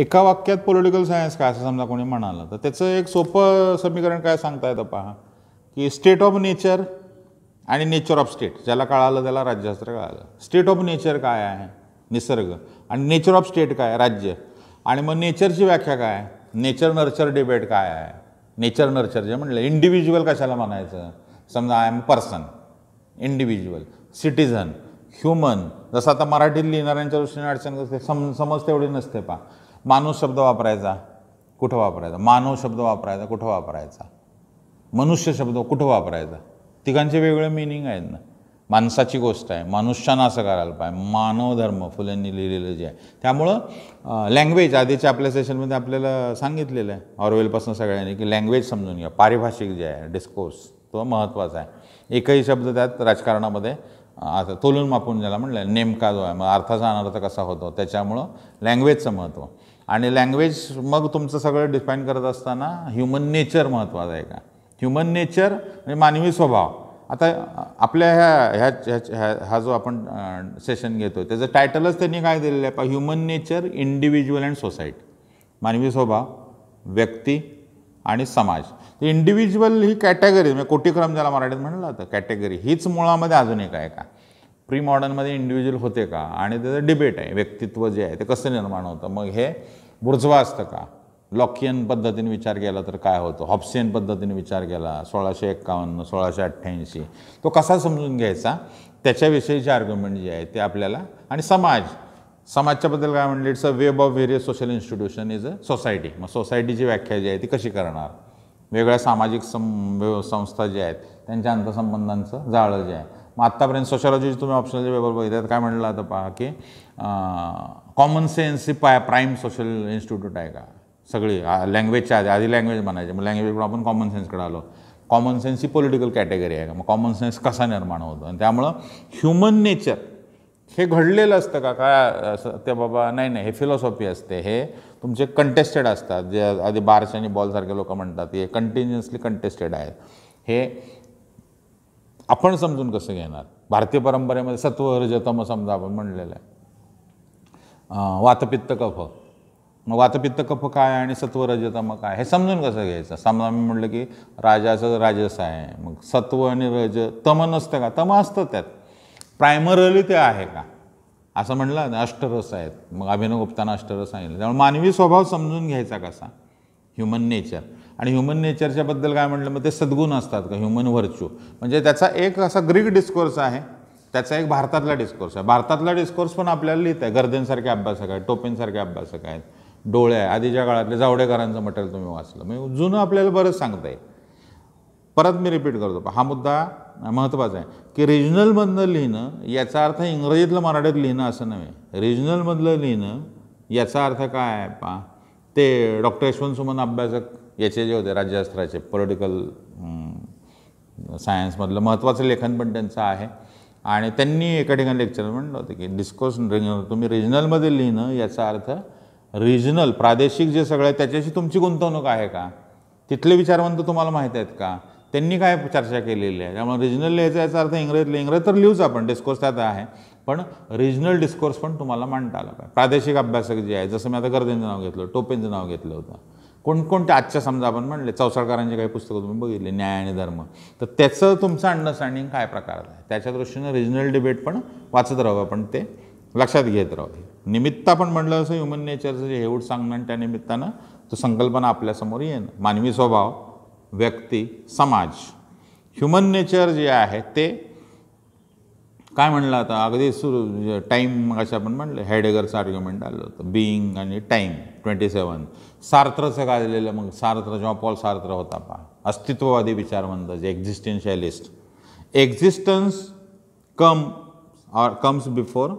एका वाक्यात political science काय असं समजा कोणी म्हणालं तर त्याचं एक सोपं समीकरण काय सांगता येतं पहा की स्टेट ऑफ नेचर आणि नेचर ऑफ स्टेट ज्याला कळालं त्याला राज्यशास्त्र कळालं स्टेट ऑफ नेचर काय आहे निसर्ग आणि नेचर ऑफ स्टेट काय राज्य आणि मग नेचरची व्याख्या काय आहे नेचर नर्चर डिबेट काय आहे नेचर नर्चर जे म्हणलं इंडिव्हिज्युअल कशाला म्हणायचं समजा I am person individual citizen human जसं आता मराठीत लिहिणाऱ्यांच्या दृष्टीने अडचण असते सम समज तेवढी नसते पा माणूस शब्द वापरायचा कुठं वापरायचा मानव शब्द वापरायचा कुठं वापरायचा मनुष्य शब्द कुठं वापरायचा तिघांचे वेगळे मिनिंग आहेत ना माणसाची गोष्ट आहे मनुष्यानं असं करायला पाहिजे मानव धर्म फुलेंनी लिहिलेलं जे आहे त्यामुळं लँग्वेज आधीच्या आपल्या सेशनमध्ये आपल्याला सांगितलेलं आहे ऑरवेलपासून सगळ्यांनी की लँग्वेज समजून घ्या पारिभाषिक जे आहे डिस्कोर्स तो महत्त्वाचा आहे एकही शब्द त्यात राजकारणामध्ये आता तोलून मापून ज्याला म्हणलं नेमका जो आहे मग अर्थाचा अनर्थ कसा होतो त्याच्यामुळं लँग्वेजचं महत्त्व आणि लँग्वेज मग तुमचं सगळं डिफाईन करत असताना ह्युमन नेचर महत्त्वाचं आहे का ह्युमन नेचर म्हणजे मानवी स्वभाव आता आपल्या ह्या ह्या ह्या हा जो आपण सेशन घेतो त्याचं टायटलच त्यांनी काय दिलेलं आहे पा human nature individual and society मानवी स्वभाव व्यक्ती आणि समाज तर इंडिव्हिज्युअल ही कॅटेगरी म्हणजे कोटीक्रम ज्याला मराठीत म्हणलं होतं कॅटेगरी हीच मुळामध्ये अजून एक आहे का प्री मॉडर्नमध्ये इंडिव्हिज्युअल होते का आणि त्याचं डिबेट आहे व्यक्तित्व जे आहे ते कसं निर्माण होतं मग हे बुर्जवा असतं का लॉकियन पद्धतीने विचार केला तर काय होतं हॉप्सियन पद्धतीने विचार केला सोळाशे एक्कावन्न सोळाशे अठ्ठ्याऐंशी तो कसा समजून घ्यायचा त्याच्याविषयीचे आर्ग्युमेंट जे आहे ते आपल्याला आणि समाज समाजच्याबद्दल काय म्हणले it's a web of various social institution is a society मग सोसायटीची व्याख्या जी आहे ती कशी करणार वेगळ्या सामाजिक सं संस्था ज्या आहेत त्यांच्या अंतसंबंधांचं जाळं जे आहे मग आत्तापर्यंत सोशॉलॉजीचे तुम्ही ऑप्शनल पेपर बघितले काय म्हणलं आता पहा की कॉमन सेन्स ही पाय प्राईम सोशल इन्स्टिट्यूट आहे का सगळी लँग्वेजच्या आधी आधी लँग्वेज म्हणायची मग लँग्वेज आपण कॉमन सेन्सकडे आलो कॉमन सेन्स ही पॉलिटिकल कॅटेगरी आहे का मग कॉमन सेन्स कसा निर्माण होतो आणि त्यामुळं ह्युमन नेचर हे घडलेलं असतं का काय असं ते बाबा नाही नाही हे फिलॉसॉफी असते हे तुमचे कंटेस्टेड असतात जे आधी बार्स आणि बॉलसारखे लोक म्हणतात हे कंटिन्युअसली कंटेस्टेड आहेत हे आपण समजून कसं घेणार भारतीय परंपरेमध्ये सत्व रजतम समजा आपण म्हणलेलं आहे वातपित्त कफ मग वातपित्त कफ काय आणि सत्व रजतम काय हे समजून कसं घ्यायचं समजा मी म्हटलं की राजाचं राजस आहे मग सत्व आणि रज तम नसतं का तम असतं त्यात प्रायमरली ते आहे का असं म्हटलं ना अष्टरस आहेत मग अभिनव गुप्तांना अष्टरस सांगितलं त्यामुळे मानवी स्वभाव समजून घ्यायचा कसा ह्युमन नेचर आणि ह्युमन नेचरच्या बद्दल काय म्हटलं मग ते सद्गुण असतात का ह्युमन व्हर्च्यू म्हणजे त्याचा एक असा ग्रीक डिस्कोर्स आहे त्याचा एक भारतातला डिस्कोर्स आहे भारतातला डिस्कोर्स पण आपल्याला लिहित आहे गर्देंसारखे अभ्यासक आहेत टोपेंसारखे अभ्यासक आहेत डोळे आहे आधीच्या काळातले जावडेकरांचं मटेरियल तुम्ही वाचलं म्हणजे जुनं आपल्याला बरंच सांगता परत मी रिपीट करतो हा मुद्दा महत्त्वाचा आहे की रिजनलमधनं लिहिणं याचा अर्थ इंग्रजीतलं मराठीत लिहिणं असं नव्हे रिजनलमधलं लिहिणं याचा अर्थ काय आहे पा ते डॉक्टर यशवंत सुमन अभ्यासक याचे जे होते राज्यशास्त्राचे पॉलिटिकल सायन्समधलं महत्त्वाचं लेखन पण त्यांचं आहे आणि त्यांनी एका ठिकाणी लेक्चर म्हणलं होतं की डिस्कोर्स रिजनल तुम्ही रिजनलमध्ये लिहिणं याचा अर्थ रिजनल प्रादेशिक जे सगळं आहे त्याच्याशी तुमची गुंतवणूक आहे का तिथले विचारवंत तुम्हाला माहीत आहेत का त्यांनी काय चर्चा केलेली आहे त्यामुळे रिजनल लिहायचं याचा अर्थ इंग्रजी इंग्रज तर लिहूच आपण डिस्कोर्स त्यात आहे पण रिजनल डिस्कोर्स पण तुम्हाला मांडता आला पाहिजे प्रादेशिक अभ्यासक जे आहे जसं मी आता गर्देंचं नाव घेतलं टोपेंचं नाव घेतलं होतं कोणकोणत्या आजच्या समजा आपण म्हणले चौसाळकरांची काही पुस्तकं तुम्ही बघितली न्याय आणि धर्म तर त्याचं तुमचं अंडरस्टँडिंग काय प्रकार आहे त्याच्या दृष्टीनं रिजनल डिबेट पण वाचत राहावं आपण ते लक्षात घेत राहावं निमित्त आपण म्हटलं असं ह्युमन नेचरचं जे हेवूड सांगणं आणि त्या निमित्तानं तो संकल्पना आपल्यासमोर येणं मानवी स्वभाव व्यक्ती समाज ह्युमन नेचर जे आहे ते काय म्हणलं आता अगदी सुरू टाईम म्हणजे अशा आपण म्हणलं हॅडेगरचं आर्ग्युमेंट आलं होतं बिईंग आणि टाईम ट्वेंटी सेवन सार्थचं काय झालेलं मग सार्थ जेव्हा पॉल सार्थ्र होता पा अस्तित्ववादी विचारवंत जे existentialist existence come or comes before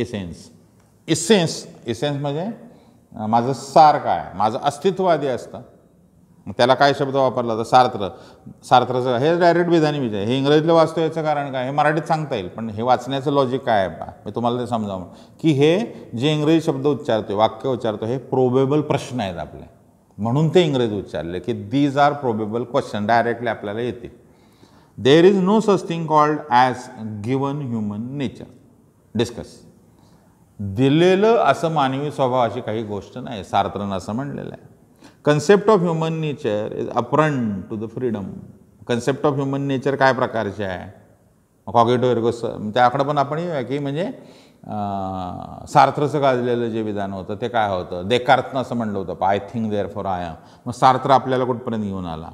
essence essence essence म्हणजे माझं सार काय माझं अस्तित्ववादी असतं मग त्याला काय शब्द वापरला तर सार्त्र सार्त्रचं हे डायरेक्ट विधानी विजय हे इंग्रजीतलं वाचतो याचं कारण काय हे मराठीत सांगता येईल पण हे वाचण्याचं लॉजिक काय आहे बा मी तुम्हाला ते समजावून की हे जे इंग्रजी शब्द उच्चारतो वाक्य उच्चारतो हे प्रोबेबल प्रश्न आहेत आपले म्हणून ते इंग्रजी उच्चारले की these are probable question directly आपल्याला येते there is no such thing called as given human nature discuss दिलेलं असं मानवी स्वभाव अशी काही गोष्ट नाही सार्थनं असं म्हणलेलं आहे concept of human nature is apparent to the freedom concept of human nature काय प्रकारचे आहे कॉगेटो एरगोस त्याकडं पण आपण येऊया की म्हणजे सार्थचं गाजलेलं जे विधान होतं ते काय होतं देकार्थनं असं म्हणलं होतं I think therefore I am मग सार्थ आपल्याला कुठपर्यंत घेऊन आला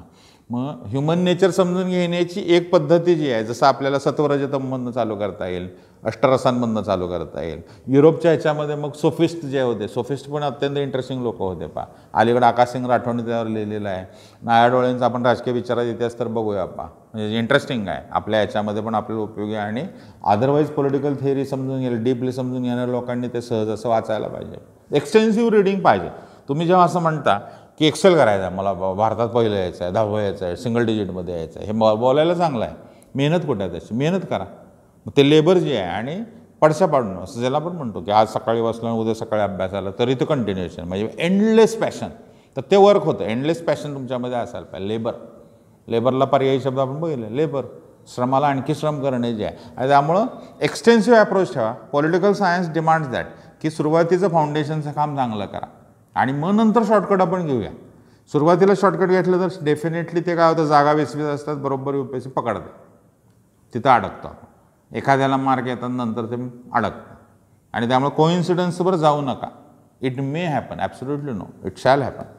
मग ह्युमन नेचर समजून घेण्याची एक पद्धती जी आहे जसं आपल्याला सत्वरजतमधनं चालू करता येईल अष्टरसांमधनं चालू करता येईल युरोपच्या ह्याच्यामध्ये मग सोफिस्ट जे होते सोफिस्ट पण अत्यंत इंटरेस्टिंग लोक होते पा अलीकडे आकाशसिंग राठोडने त्यावर लिहिलेलं आहे नाया डोळ्यांचा आपण राजकीय विचारात इतिहास तर बघूया पा म्हणजे इंटरेस्टिंग आहे आपल्या ह्याच्यामध्ये पण आपल्याला उपयोगी आहे आणि अदरवाईज पॉलिटिकल थिअरी समजून घेईल डीपली समजून घेणाऱ्या लोकांनी ते सहज असं वाचायला पाहिजे एक्सटेन्सिव्ह रिडिंग पाहिजे तुम्ही जेव्हा असं म्हणता की एक्सेल करायचा मला भारतात पहिलं यायचं आहे दहावं यायचं आहे सिंगल डिजिटमध्ये यायचं आहे हे बॉ बोलायला चांगलं आहे मेहनत कुठे त्याची मेहनत करा मग ते लेबर जे आहे आणि पडशा पाडून असं ज्याला आपण म्हणतो की आज सकाळी बसलं उद्या सकाळी अभ्यास आला तरी तो कंटिन्युएशन म्हणजे एंडलेस पॅशन तर ते वर्क होतं एंडलेस पॅशन तुमच्यामध्ये असायला पाहिजे लेबर लेबरला पर्यायी शब्द आपण बघितले लेबर श्रमाला आणखी श्रम करणे जे आहे आणि त्यामुळं एक्सटेन्सिव्ह अप्रोच ठेवा पॉलिटिकल सायन्स डिमांड्स दॅट की सुरुवातीचं फाउंडेशनचं काम चांगलं करा आणि मग नंतर शॉर्टकट आपण घेऊया सुरुवातीला शॉर्टकट घेतलं तर डेफिनेटली ते काय होतं जागा वेचवीत असतात बरोबर यू पी पकडते तिथं अडकतो आपण एखाद्याला मार्क येतात नंतर ते अडकतं आणि त्यामुळे कोइन्सिडन्सवर जाऊ नका it may happen absolutely no it shall happen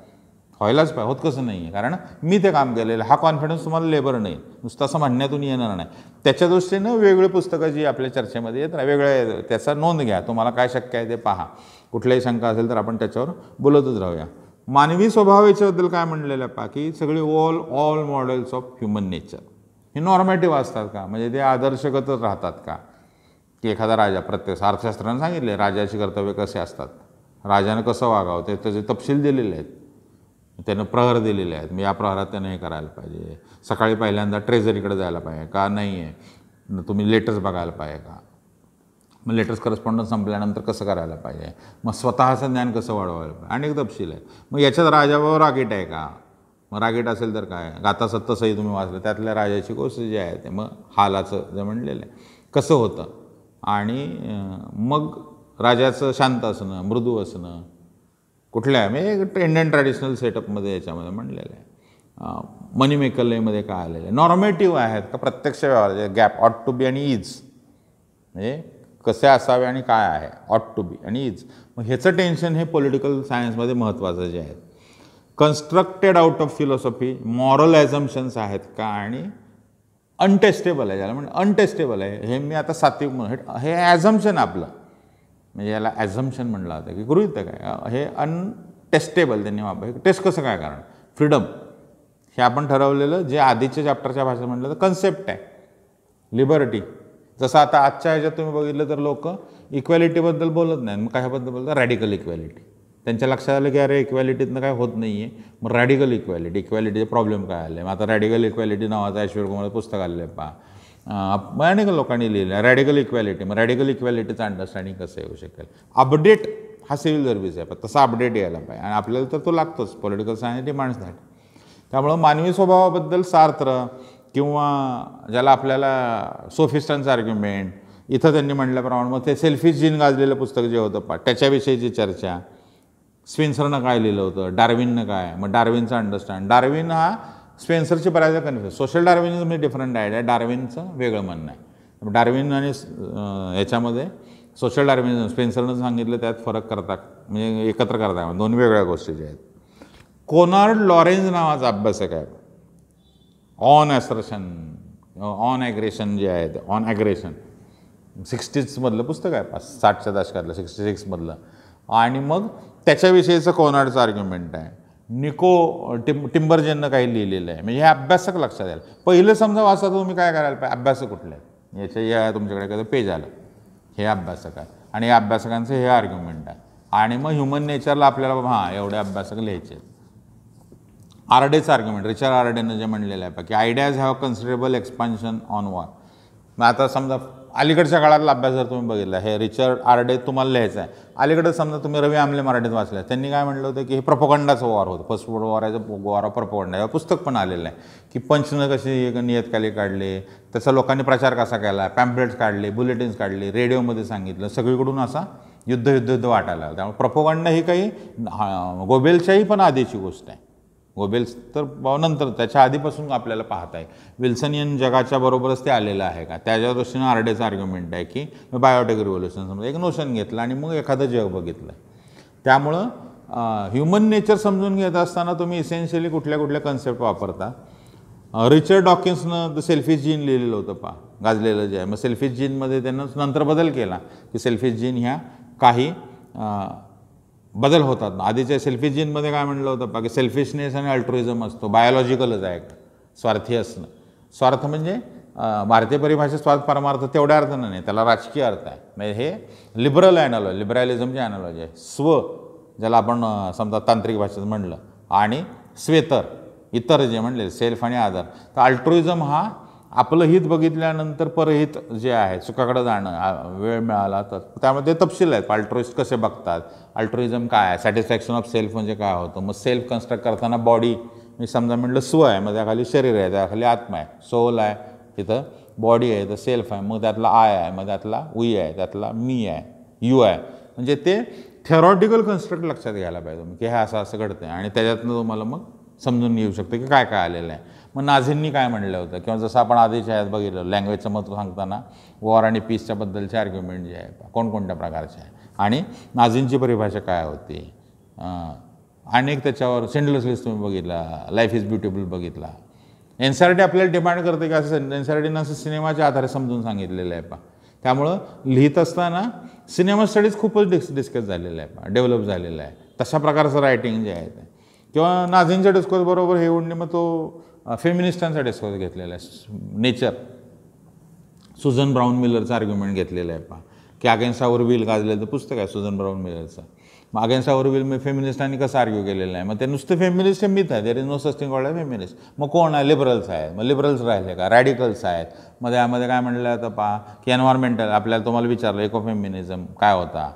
व्हायलाच पाहिजे होत कसं नाही आहे कारण मी ते काम केलेलं हा कॉन्फिडन्स तुम्हाला लेबर नाही नुसतं असं म्हणण्यातून येणार नाही त्याच्या दृष्टीनं वेगळी पुस्तकं जी आपल्या चर्चेमध्ये येत वेगळ्या त्याचा नोंद घ्या तुम्हाला काय शक्य आहे ते पहा कुठल्याही शंका असेल तर आपण त्याच्यावर बोलतच राहूया मानवी स्वभावाच्याबद्दल काय म्हणलेलं पा की सगळे all all models of human nature हे नॉर्मॅटिव्ह असतात का म्हणजे ते आदर्शगतच राहतात का की एखादा राजा प्रत्येक अर्थशास्त्रानं सांगितले राजाची कर्तव्य कसे असतात राजानं कसं वागावं ते त्याचे तपशील दिलेले आहेत त्यानं प्रहर दिलेले आहेत मग या प्रहरात त्यानं हे करायला पाहिजे सकाळी पहिल्यांदा ट्रेझरीकडे जायला पाहिजे का नाही आहे तुम्ही लेटर्स बघायला पाहिजे का मग लेटर्स करस्पॉन्डन्स संपल्यानंतर कसं करायला पाहिजे मग स्वतःचं ज्ञान कसं वाढवायला पाहिजे अनेक तपशील आहे मग याच्यात राजाबावर रागीट आहे का मग रागीट असेल तर काय गाता सत्तसही तुम्ही वाचलं त्यातल्या राजाची गोष्ट जी आहे ते मग हालाचं जे म्हणलेलं आहे कसं होतं आणि मग राजाचं शांत असणं मृदू असणं कुठल्या म्हणजे इंडियन ट्रॅडिशनल सेटअपमध्ये याच्यामध्ये म्हणलेलं आहे मनी मेकलेमध्ये काय आलेलं आहे नॉर्मेटिव्ह आहेत का प्रत्यक्ष व्यवहार गॅप ऑट टू बी आणि इज म्हणजे कसे असावे आणि काय आहे ऑट टू बी आणि इज मग ह्याचं टेन्शन हे पॉलिटिकल सायन्समध्ये महत्त्वाचं जे आहे constructed out of philosophy moral assumptions आहेत का आणि अनटेस्टेबल आहे ज्याला म्हणजे अनटेस्टेबल आहे हे मी आता सात्विक म्हणून हे ॲझम्शन आपलं म्हणजे याला ॲझम्शन म्हणलं होतं की गृहित काय हे अनटेस्टेबल त्यांनी वापर टेस्ट कसं काय कारण फ्रीडम हे आपण ठरवलेलं जे आधीच्या चॅप्टरच्या भाषेत म्हटलं तर कन्सेप्ट आहे लिबर्टी जसं आता आजच्या ह्याच्यात तुम्ही बघितलं तर लोक इक्वॅलिटीबद्दल बोलत नाहीत मग कशाबद्दल बोलतात रॅडिकल इक्वॅलिटी त्यांच्या लक्षात आलं की अरे इक्वॅलिटीतनं काय होत नाही आहे मग रॅडिकल इक्वॅलिटी इक्वॅलिटीचे प्रॉब्लेम काय आले मग आता रॅडिकल इक्वॅलिटी नावाचा ऐश्वर कुमार पुस्तक आलेलं आहे पहा अनेक लोकांनी लिहिलं रॅडिकल इक्वॅलिटी मग रॅडिकल इक्वॅलिटीचं अंडरस्टँडिंग कसं येऊ शकेल अपडेट हा सिव्हिल सर्व्हिस आहे पण तसा अपडेट यायला पाहिजे आणि आपल्याला तर तो लागतोच पॉलिटिकल सायन्स डिमांड्स दॅट त्यामुळं मानवी स्वभावाबद्दल सार्थ किंवा ज्याला आपल्याला सोफिस्टांचं आर्ग्युमेंट इथं त्यांनी म्हटल्याप्रमाणे मग ते सेल्फी जीन गाजलेलं पुस्तक जे होतं पा त्याच्याविषयीची चर्चा स्विन्सरनं काय लिहिलं होतं डार्विननं काय मग डार्विनचं अंडरस्टँड डार्विन हा स्पेन्सरचे बऱ्याचदा कन्फ्युज सोशल डार्विनिझम म्हणजे डिफरंट आहे डार्विनचं वेगळं म्हणणं आहे डार्विन आणि याच्यामध्ये सोशल डार्विनिझम स्पेन्सरनं सांगितलं त्यात फरक करता म्हणजे एकत्र करता दोन वेगळ्या गोष्टी ज्या आहेत कोनार्ड लॉरेंज नावाचा अभ्यासक आहे ऑन ॲसरशन ऑन ॲग्रेशन जे आहे ते ऑन ॲग्रेशन सिक्स्टीजमधलं पुस्तक आहे पाच साठच्या दशकातलं सिक्स्टी सिक्समधलं आणि मग त्याच्याविषयीचं कोनार्डचं आर्ग्युमेंट आहे निको टिम टिंबरजेननं काही लिहिलेलं आहे म्हणजे हे अभ्यासक लक्षात यायला पहिलं समजा वाचता तुम्ही काय करायला पाहिजे अभ्यासक कुठले आहेत याच्या या तुमच्याकडे कसं पेज आलं हे अभ्यासक आहे आणि या अभ्यासकांचं हे आर्ग्युमेंट आहे आणि मग ह्युमन नेचरला आपल्याला हां एवढे अभ्यासक लिहायचे आहेत आरडेचं आर्ग्युमेंट रिचर्ड आरडेनं जे म्हणलेलं आहे की ideas have considerable expansion on war मग आता समजा अलीकडच्या काळातला अभ्यास जर तुम्ही बघितला हे रिचर्ड आरडे तुम्हाला लिहायचं आहे अलीकडे समजा तुम्ही रवी आमले मराठीत वाचले त्यांनी काय म्हटलं होतं की हे प्रपोकंडाचं वार होतं फर्स्ट वर्ल्ड आहे वार प्रपोगंडा हे पुस्तक पण आलेलं आहे की पंचनं कशी नियतकाली काढले त्याचा लोकांनी प्रचार कसा केला पॅम्पलेट्स काढले बुलेटिन्स काढले रेडिओमध्ये सांगितलं सगळीकडून असा युद्ध युद्ध युद्ध वाटायला त्यामुळे प्रपोकंड ही काही गोबेलच्याही पण आधीची गोष्ट आहे गोबेल्स तर नंतर त्याच्या आधीपासून आपल्याला पाहत आहे विल्सनियन जगाच्या बरोबरच ते आलेलं आहे का त्याच्या दृष्टीनं आरडेचं आर्ग्युमेंट आहे की मी बायोटेक रिव्होल्युशन समजा एक नोशन घेतलं आणि मग एखादं जग बघितलं त्यामुळं ह्युमन नेचर समजून घेत असताना तुम्ही इसेन्शियली कुठल्या कुठल्या कन्सेप्ट वापरता रिचर्ड डॉकिन्सनं द सेल्फिश जीन लिहिलेलं होतं पा गाजलेलं जे आहे मग सेल्फिश जीनमध्ये त्यांना नंतर बदल केला की सेल्फिश जीन ह्या काही बदल होतात ना आधीच्या सेल्फिश जीनमध्ये काय म्हणलं होतं बाकी सेल्फिशनेस आणि अल्ट्रोइझम असतो बायोलॉजिकलच आहे स्वार्थी असणं स्वार्थ म्हणजे भारतीय परिभाषेत स्वार्थ परमार्थ तेवढ्या अर्थानं नाही त्याला राजकीय अर्थ आहे म्हणजे हे लिबरल ॲनॉलॉजी लिबरॅलिझमची ॲनॉलॉजी आहे स्व ज्याला आपण समजा तांत्रिक भाषेत म्हणलं आणि स्वेतर इतर जे म्हणले सेल्फ आणि आदर तर अल्ट्रोइझम हा आपलं हित बघितल्यानंतर परहित जे आहे चुकाकडे जाणं वेळ मिळाला तर त्यामध्ये तपशील आहेत अल्ट्रोइस्ट कसे बघतात अल्ट्रोइजम काय आहे सॅटिस्फॅक्शन ऑफ सेल्फ म्हणजे काय होतं मग सेल्फ कन्स्ट्रक्ट करताना बॉडी मी समजा म्हटलं स्व आहे मग त्याखाली शरीर आहे त्याखाली आत्मा आहे सोल आहे तिथं बॉडी आहे तर सेल्फ आहे मग त्यातला आय आहे मग त्यातला उई आहे त्यातला मी आहे यू आहे म्हणजे ते थेरॉटिकल कन्स्ट्रक्ट लक्षात घ्यायला पाहिजे की हे असं असं घडतं आणि त्याच्यातनं तुम्हाला मग समजून येऊ शकते की काय काय आलेलं आहे मग नाझींनी काय म्हणलं होतं किंवा जसं आपण आधीच्या ह्यात बघितलं लँग्वेजचं महत्त्व सांगताना वॉर आणि पीसच्या बद्दलचे आर्ग्युमेंट जे आहे कोणकोणत्या प्रकारचे आहे आणि नाझींची परिभाषा काय होती अनेक त्याच्यावर सेंडलेस लिस्ट तुम्ही बघितला लाईफ इज ब्युटिफुल बघितला एन सी आर टी आपल्याला डिमांड करते की असं एन सी आर टीनं असं सिनेमाच्या आधारे समजून सांगितलेलं आहे पा त्यामुळं लिहित असताना सिनेमा स्टडीज खूपच डिस डिस्कस झालेलं आहे पा डेव्हलप झालेलं आहे तशा प्रकारचं रायटिंग जे आहे ते किंवा नाझींच्या बरोबर हे ओढणी मग तो फेमिनिस्टांचा डिस्कोर्स घेतलेला आहे नेचर सुझन ब्राऊन मिलरचं आर्ग्युमेंट घेतलेलं आहे पहा की अगेन्स्ट आवर विल गाजलेलं पुस्तक आहे सुझन ब्राऊन मिलरचं मग अगेन्स्ट आवर विल मी फेमिनिस्टांनी कसं आर्ग्यू केलेलं आहे मग ते नुसतं फेमिनिस्ट हे मीच आहे देर इज नो सस्टिंग आहे फेमिनिस्ट मग कोण आहे लिबरल्स आहेत मग लिबरल्स राहिले का रॅडिकल्स आहेत मग त्यामध्ये काय म्हटलं तर पहा की एन्व्हायरमेंटल आपल्याला तुम्हाला विचारलं इको फेमिनिझम काय होता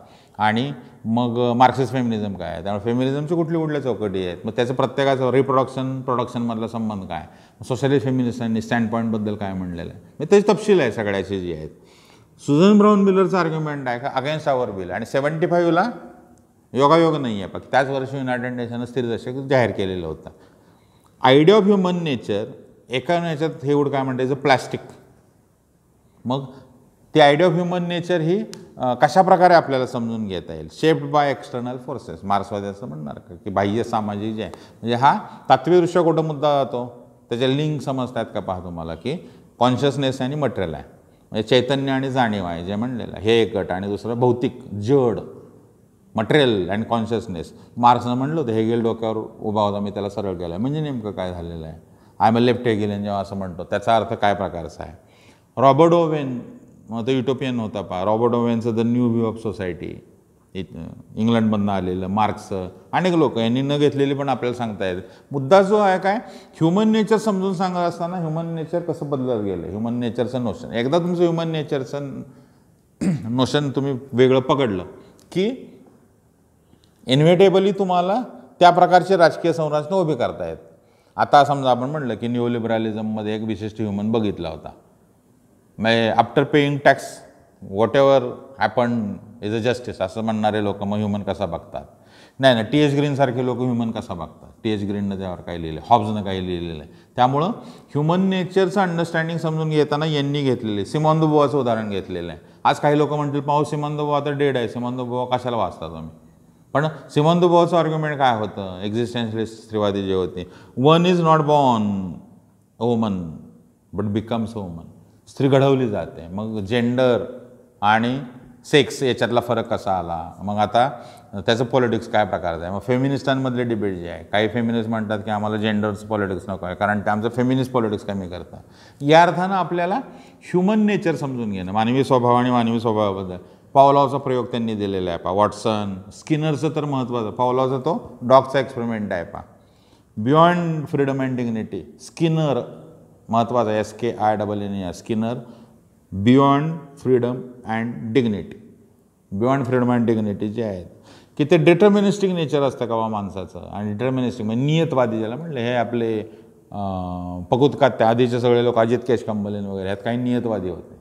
आणि मग मार्क्सिस फेमिनिझम काय आहे त्यामुळे फेमिनिझमचे कुठली कुठल्या चौकटी आहेत मग त्याचं प्रत्येकाचं रिप्रोडक्शन प्रोडक्शनमधला संबंध काय सोशलिस्ट फेमिनिस्टांनी स्टँड पॉईंटबद्दल काय म्हणलेलं आहे मग त्याची तपशील आहे सगळ्याची जी आहेत सुझन ब्राऊन बिलरचं आर्ग्युमेंट आहे का अगेन्स्ट आवर बिल आणि सेवन्टी फाईव्हला योगायोग नाही आहे पण त्याच वर्षी युनायटेड नेशननं स्थिरदर्शक जाहीर केलेलं होतं आयडिया ऑफ ह्युमन नेचर एका याच्यात हे उड काय म्हणते प्लास्टिक मग ती आयडिया ऑफ ह्युमन नेचर ही कशाप्रकारे आपल्याला समजून घेता येईल शेप्ड बाय एक्सटर्नल फोर्सेस मार्क्सवादी असं म्हणणार का की बाह्य सामाजिक जे आहे म्हणजे हा तात्वीदृश्य कुठं मुद्दा जातो त्याचे लिंक समजतात का पहा तुम्हाला की कॉन्शियसनेस आणि मटेरियल आहे म्हणजे चैतन्य आणि जाणीव आहे जे म्हणलेलं हे एक गट आणि दुसरं भौतिक जड मटेरियल अँड कॉन्शियसनेस मार्क्सनं म्हणलं होतं हेगेल डोक्यावर उभा होता मी त्याला सरळ आहे म्हणजे नेमकं काय झालेलं आहे I am a left Hegelian जेव्हा असं म्हणतो त्याचा अर्थ काय प्रकारचा आहे रॉबर्ट ओवेन मग तो युटोपियन होता पहा रॉबर्ट ओवेनचं the new view of society इंग्लंडमधनं आलेलं मार्क्सचं अनेक लोक यांनी न घेतलेली पण आपल्याला सांगता येत मुद्दा जो आहे काय ह्युमन नेचर समजून सांगत असताना ह्युमन नेचर कसं बदलत गेलं ह्युमन नेचरचं नोशन एकदा तुमचं ह्युमन नेचरचं नोशन तुम्ही वेगळं पकडलं की इन्व्हेटेबली तुम्हाला त्या प्रकारची राजकीय संरचना उभी करतायत आता समजा आपण म्हटलं की लिबरॅलिझममध्ये एक विशिष्ट ह्युमन बघितला होता after paying tax whatever happen is a justice असं म्हणणारे लोक मग ह्युमन कसा बघतात नाही नाही टी एच ग्रीनसारखे लोक ह्युमन कसा बघतात टी एच ग्रीननं त्यावर काय लिहिलं आहे हॉब्जनं काय लिहिलेलं आहे त्यामुळं ह्युमन नेचरचं अंडरस्टँडिंग समजून घेताना यांनी घेतलेले आहे बुवाचं उदाहरण घेतलेलं आहे आज काही लोक म्हणतील पाऊस बुवा तर डेड आहे बुवा कशाला वाचता तुम्ही पण बुवाचं आर्ग्युमेंट काय होतं एक्झिस्टन्सलेस स्त्रीवादी जे होते one is not born woman but becomes a woman स्त्री घडवली जाते मग जेंडर आणि सेक्स याच्यातला फरक कसा आला मग आता त्याचं पॉलिटिक्स काय प्रकारचं आहे मग फेमिनिस्टांमधले डिबेट जे आहे काही फेमिनिस्ट म्हणतात की आम्हाला जेंडर्स पॉलिटिक्स नको आहे कारण ते आमचं फेमिनिस्ट पॉलिटिक्स कमी करतात या अर्थानं आपल्याला ह्युमन नेचर समजून घेणं मानवी स्वभाव आणि मानवी स्वभावाबद्दल पावलावचा प्रयोग त्यांनी दिलेला आहे पा वॉटसन स्किनरचं तर महत्त्वाचं पावलावचा तो डॉगचा एक्सपेरिमेंट आहे पा beyond freedom and dignity Skinner महत्त्वाचा S K I double N या Skinner beyond freedom and dignity beyond freedom and dignity जे आहेत की ते डिटर्मिनिस्टिक नेचर असतं का बा हो माणसाचं आणि डिटर्मिनिस्टिक म्हणजे नियतवादी ज्याला म्हटलं हे आपले पकुतकात त्या आधीचे सगळे लोक अजित केश कंबलेन वगैरे ह्यात काही नियतवादी होते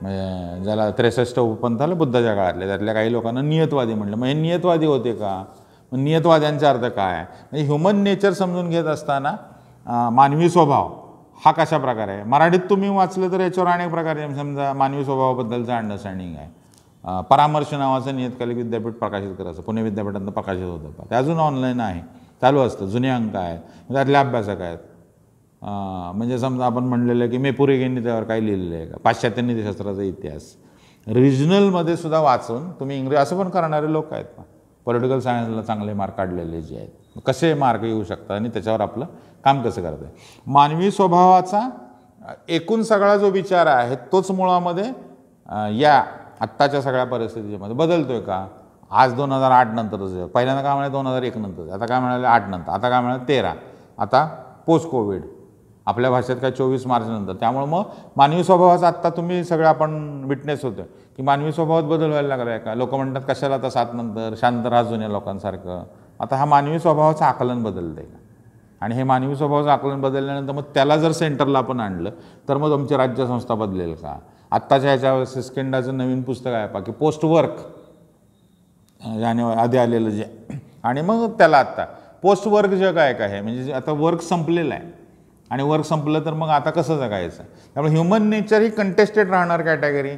म्हणजे ज्याला त्रेसष्ट उपपंथ आलं बुद्धाच्या काळातले त्यातल्या काही लोकांना नियतवादी म्हटलं मग हे नियतवादी होते का मग नियतवाद्यांचा अर्थ काय म्हणजे ह्युमन नेचर समजून घेत असताना मानवी स्वभाव हा कशा प्रकार आहे मराठीत तुम्ही वाचलं तर याच्यावर अनेक प्रकारे समजा मानवी स्वभावाबद्दलचं अंडरस्टँडिंग आहे परामर्श नावाचं नियतकालिक विद्यापीठ प्रकाशित करायचं पुणे विद्यापीठातनं प्रकाशित होतं ते अजून ऑनलाईन आहे चालू असतं जुने अंक आहेत त्यातले अभ्यासक आहेत म्हणजे समजा आपण म्हणलेलं की गेंनी त्यावर काय लिहिलेलं आहे का पाश्चात्य नीतीशास्त्राचा इतिहास रिजनलमध्ये सुद्धा वाचून तुम्ही इंग्रजी असं पण करणारे लोक आहेत ना पॉलिटिकल सायन्सला चांगले मार्क काढलेले जे आहेत कसे मार्क येऊ शकतात आणि त्याच्यावर आपलं काम कसं करतंय मानवी स्वभावाचा एकूण सगळा जो विचार आहे तोच मुळामध्ये या आत्ताच्या सगळ्या परिस्थितीमध्ये बदलतो आहे का आज दोन हजार आठ नंतरच पहिल्यांदा काय म्हणाले दोन हजार एक नंतर आता काय म्हणाले आठ नंतर आता काय म्हणाले तेरा आता पोस्ट कोविड आपल्या भाषेत काय चोवीस मार्च नंतर त्यामुळे मग मानवी स्वभावाचा आत्ता तुम्ही सगळं आपण विटनेस होतो की मानवी स्वभावात बदल व्हायला लागला आहे का लोक म्हणतात कशाला आता सात नंतर शांत राहा जुन्या लोकांसारखं आता हा मानवी स्वभावाचं आकलन बदलतं आहे का आणि हे मानवी स्वभावाचं आकलन बदलल्यानंतर मग त्याला जर सेंटरला आपण आणलं तर मग तुमची राज्यसंस्था बदलेल का आत्ताच्या ह्याच्या सिस्केंडाचं नवीन पुस्तक आहे बाकी पोस्ट वर्क जानेवारी आधी आलेलं जे आणि मग त्याला आत्ता पोस्ट वर्क जग आहे काय हे म्हणजे आता वर्क संपलेलं आहे आणि वर्क संपलं तर मग आता कसं जगायचं त्यामुळे ह्युमन नेचर ही कंटेस्टेड राहणार कॅटेगरी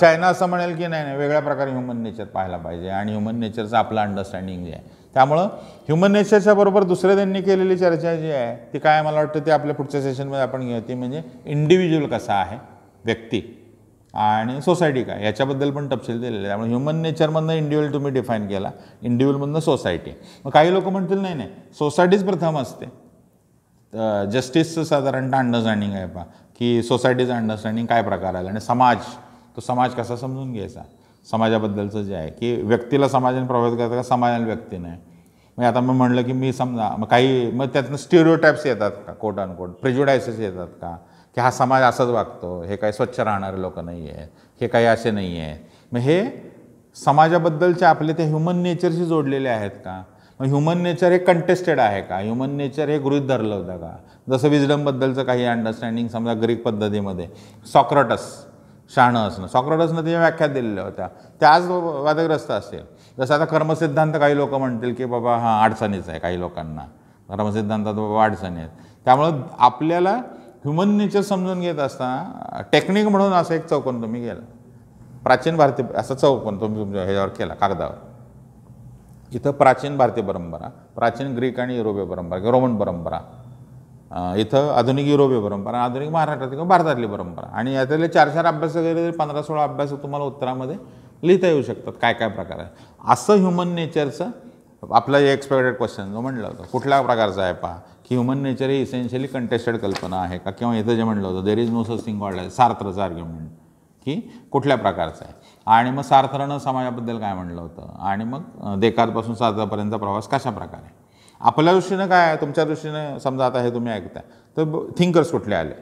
चायना असं म्हणेल की नाही नाही वेगळ्या प्रकारे ह्युमन नेचर पाहायला पाहिजे आणि ह्युमन नेचरचं आपलं अंडरस्टँडिंग जे आहे त्यामुळं ह्युमन नेचरच्या बरोबर दुसरे त्यांनी केलेली चर्चा जी आहे ती काय मला वाटतं ती आपल्या पुढच्या सेशनमध्ये आपण घेऊ ती म्हणजे इंडिव्हिज्युअल कसा आहे व्यक्ती आणि सोसायटी काय याच्याबद्दल पण तपशील दिलेले त्यामुळे ह्युमन नेचरमधनं इंडिव्हिज्युअल तुम्ही डिफाईन केला इंडिव्हिज्युअलमधनं सोसायटी मग काही लोक म्हणतील नाही नाही सोसायटीच प्रथम असते जस्टिसचं साधारणतः अंडरस्टँडिंग आहे पा की सोसायटीचं अंडरस्टँडिंग काय प्रकार आहे आणि समाज तो समाज कसा समजून घ्यायचा समाजाबद्दलचं जे आहे की व्यक्तीला समाजाने प्रभावित करतं का समाजाने व्यक्तीने मग म्हणजे आता मी म्हणलं की मी समजा मग काही मग त्यातनं टाईप्स येतात का कोट अनकोट प्रेज्युडायसेस येतात का की हा समाज असाच वागतो हे काही स्वच्छ राहणारे लोक नाही आहेत हे काही असे नाही आहेत मग हे समाजाबद्दलचे आपले ते ह्युमन नेचरशी जोडलेले आहेत का मग ह्युमन नेचर हे कंटेस्टेड आहे का ह्युमन नेचर हे गृहित धरलं होतं का जसं विजडमबद्दलचं काही अंडरस्टँडिंग समजा ग्रीक पद्धतीमध्ये सॉक्रोटस शहाणं असणं सॉक्रेटसनं तिने व्याख्यात दिलेल्या होत्या त्याच वादग्रस्त असेल जसं आता कर्मसिद्धांत काही लोक म्हणतील की बाबा हां अडचणीच आहे काही लोकांना कर्मसिद्धांतात बाबा अडचणी आहेत त्यामुळं आपल्याला ह्युमन नेचर समजून घेत असताना टेक्निक म्हणून असं एक चौकोन तुम्ही केला प्राचीन भारतीय असं चौकोन तुम्ही तुमच्या ह्याच्यावर केला कागदावर इथं प्राचीन भारतीय परंपरा प्राचीन ग्रीक आणि युरोपीय परंपरा किंवा रोमन परंपरा इथं आधुनिक युरोपीय परंपरा आधुनिक महाराष्ट्रात किंवा भारतातली परंपरा आणि यातले चार चार अभ्यास वगैरे पंधरा सोळा अभ्यास तुम्हाला उत्तरामध्ये लिहिता येऊ शकतात काय काय प्रकार आहे असं ह्युमन नेचरचं आपला जे एक्सपेक्टेड क्वेश्चन जो म्हटलं होतं कुठल्या प्रकारचा आहे पहा की ह्युमन नेचर ही इसेन्शियली कंटेस्टेड कल्पना आहे का किंवा इथं जे म्हटलं होतं there is no sing world आहे सार्थचं आर्ग्युमेंट की कुठल्या प्रकारचं आहे आणि मग सार्थनं समाजाबद्दल काय म्हटलं होतं आणि मग देकारपासून सार्थापर्यंतचा प्रवास कशा प्रकारे आपल्या दृष्टीनं काय आहे तुमच्या दृष्टीनं समजा आता हे तुम्ही ऐकताय तर थिंकर्स कुठले आले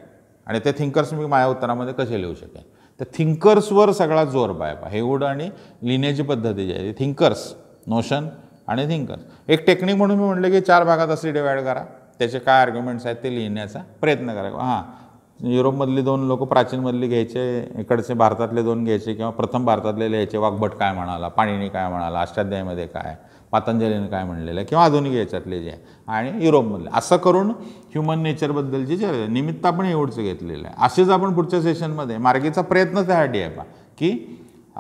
आणि ते थिंकर्स मी माझ्या उत्तरामध्ये कसे लिहू शकेन तर थिंकर्सवर सगळा जोर बायपा हे आणि लिहिण्याची पद्धती जी आहे थिंकर्स नोशन आणि थिंकर्स एक टेक्निक म्हणून मी म्हटलं की चार भागात असे डिवाईड करा त्याचे काय आर्ग्युमेंट्स आहेत ते लिहिण्याचा प्रयत्न करा हां युरोपमधली दोन लोक प्राचीनमधली घ्यायचे इकडचे भारतातले दोन घ्यायचे किंवा प्रथम भारतातले लिहायचे वाकबट काय म्हणाला पाणीनी काय म्हणाला अष्टाध्यायमध्ये काय पातंजलीनं काय म्हणलेलं आहे किंवा आधुनिक याच्यातले जे आहे आणि युरोपमधले असं करून ह्युमन नेचरबद्दल जे निमित्त आपण एवढचं घेतलेलं आहे असेच आपण पुढच्या सेशनमध्ये मार्गीचा प्रयत्न त्यासाठी आहे बा की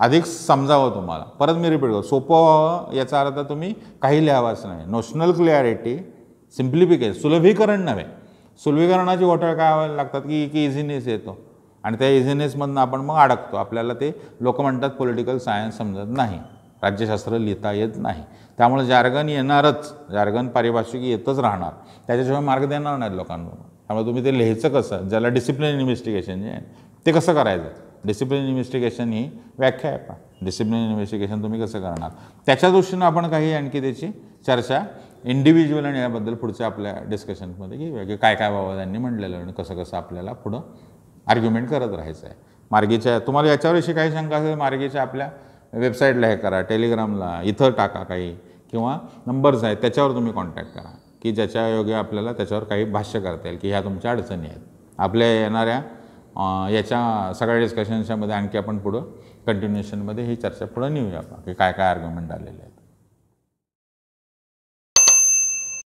अधिक समजावं तुम्हाला परत मी रिपीट करतो सोपं व्हावं याचा अर्थ तुम्ही काही लिहावाच नाही नोशनल क्लॅरिटी सिम्प्लिफिकेशन सुलभीकरण नव्हे सुलभीकरणाची वॉटळ काय व्हायला लागतात की एक इझिनेस येतो आणि त्या इझिनेसमधनं आपण मग अडकतो आपल्याला ते लोक म्हणतात पॉलिटिकल सायन्स समजत नाही राज्यशास्त्र लिहिता येत नाही त्यामुळे जार्गन येणारच जार्गन पारिभाषिक येतच राहणार त्याच्याशिवाय मार्ग देणार नाही लोकांना त्यामुळे तुम्ही ते लिहायचं कसं ज्याला डिसिप्लिन इन्व्हेस्टिगेशन जे आहे ते कसं करायचं डिसिप्लिन इन्व्हेस्टिगेशन ही व्याख्या आहे पा डिसिप्लिन इन्व्हेस्टिगेशन तुम्ही कसं करणार त्याच्या दृष्टीनं आपण काही आणखी त्याची चर्चा इंडिव्हिज्युअल आणि याबद्दल पुढच्या आपल्या डिस्कशनमध्ये घेऊया की काय काय बाबा त्यांनी म्हटलेलं आणि कसं कसं आपल्याला पुढं आर्ग्युमेंट करत राहायचं आहे मार्गीच्या तुम्हाला याच्याविषयी काही शंका असेल मार्गीच्या आपल्या वेबसाईटला हे करा टेलिग्रामला इथं टाका काही किंवा नंबर्स आहेत त्याच्यावर तुम्ही कॉन्टॅक्ट करा की ज्याच्या योग्य आपल्याला त्याच्यावर काही भाष्य करता येईल की ह्या तुमच्या अडचणी आहेत आपल्या येणाऱ्या याच्या सगळ्या डिस्कशन्सच्यामध्ये आणखी आपण पुढं कंटिन्युएशनमध्ये ही चर्चा पुढं नेऊया की काय काय आर्ग्युमेंट आलेले आहेत